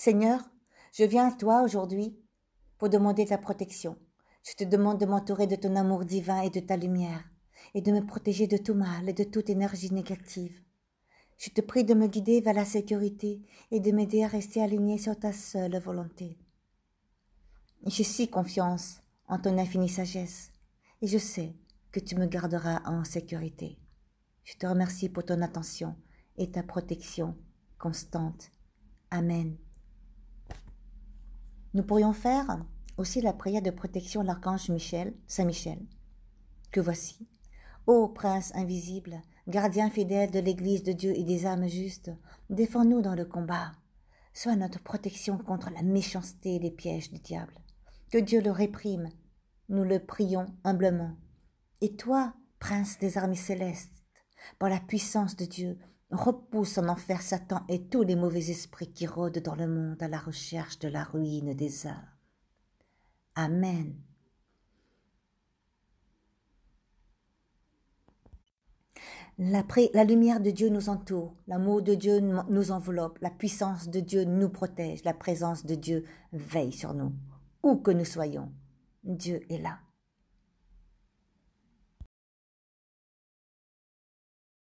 Seigneur, je viens à toi aujourd'hui pour demander ta protection. Je te demande de m'entourer de ton amour divin et de ta lumière, et de me protéger de tout mal et de toute énergie négative. Je te prie de me guider vers la sécurité et de m'aider à rester aligné sur ta seule volonté. J'ai si confiance en ton infinie sagesse, et je sais que tu me garderas en sécurité. Je te remercie pour ton attention et ta protection constante. Amen. Nous pourrions faire aussi la prière de protection de l'archange Michel, Saint Michel, que voici. Ô prince invisible, gardien fidèle de l'Église de Dieu et des âmes justes, défends-nous dans le combat. Sois notre protection contre la méchanceté et les pièges du diable. Que Dieu le réprime, nous le prions humblement. Et toi, prince des armées célestes, par la puissance de Dieu, repousse en enfer Satan et tous les mauvais esprits qui rôdent dans le monde à la recherche de la ruine des âmes. Amen. La, la lumière de Dieu nous entoure, l'amour de Dieu nous enveloppe, la puissance de Dieu nous protège, la présence de Dieu veille sur nous, où que nous soyons. Dieu est là.